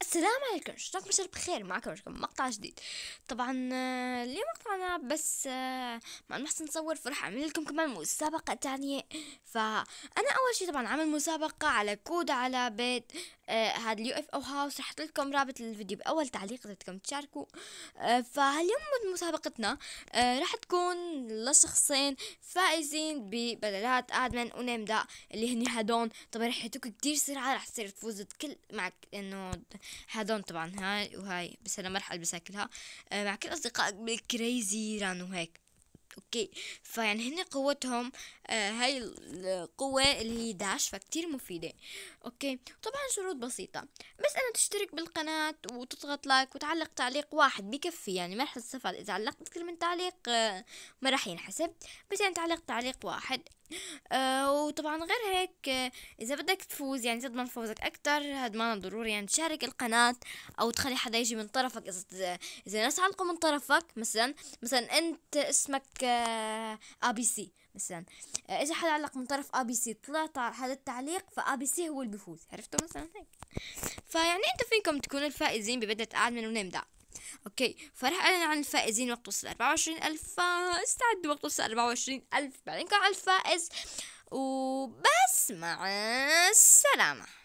السلام عليكم شلونكم بشر بخير معكم مقطع جديد طبعا آه، اليوم مقطع أنا بس آه، مع المحسن نصور فرح أعمل لكم كمان مسابقة تانية فأنا أول شي طبعا عامل مسابقة على كود على بيت آه، هذا اليو اف او هاوس رح لكم رابط الفيديو باول تعليق اذا بدكم تشاركوا آه، فاليوم مسابقتنا رح تكون لشخصين فائزين ببدلات ادمن ونمدا اللي هن هادون طبعا رح يعطوك كتير سرعه رح تصير تفوز كل مع انه هادون طبعا هاي وهاي بس انا ما رح البسها كلها مع كل اصدقائك بالكريزي جزيرا وهيك اوكي فيعني هن قوتهم آه هاي القوة اللي هي داش فكتير مفيدة اوكي طبعا شروط بسيطة بس انا تشترك بالقناة وتضغط لايك وتعلق تعليق واحد بكفي يعني ما رح تستفاد اذا علقت اكثر من تعليق آه ما رح ينحسب بس يعني تعلق تعليق واحد آه، وطبعا غير هيك آه، اذا بدك تفوز يعني تضمن فوزك اكثر هاد ما ضروري يعني تشارك القناه او تخلي حدا يجي من طرفك اذا اذا ناس علقوا من طرفك مثلا مثلا انت اسمك آه بي سي مثلا آه، اذا حدا علق من طرف ابي سي طلع هذا التعليق فابي سي هو اللي بيفوز عرفتوا مثلا هيك فيعني انتم فيكم تكونوا الفائزين ببدله قاعد من ونمدع اوكي فراح اعلن عن الفائزين وقت وصل 24000 فاستعدوا وقت وصل 24000 بعدين كان على الفائز وبس مع السلامه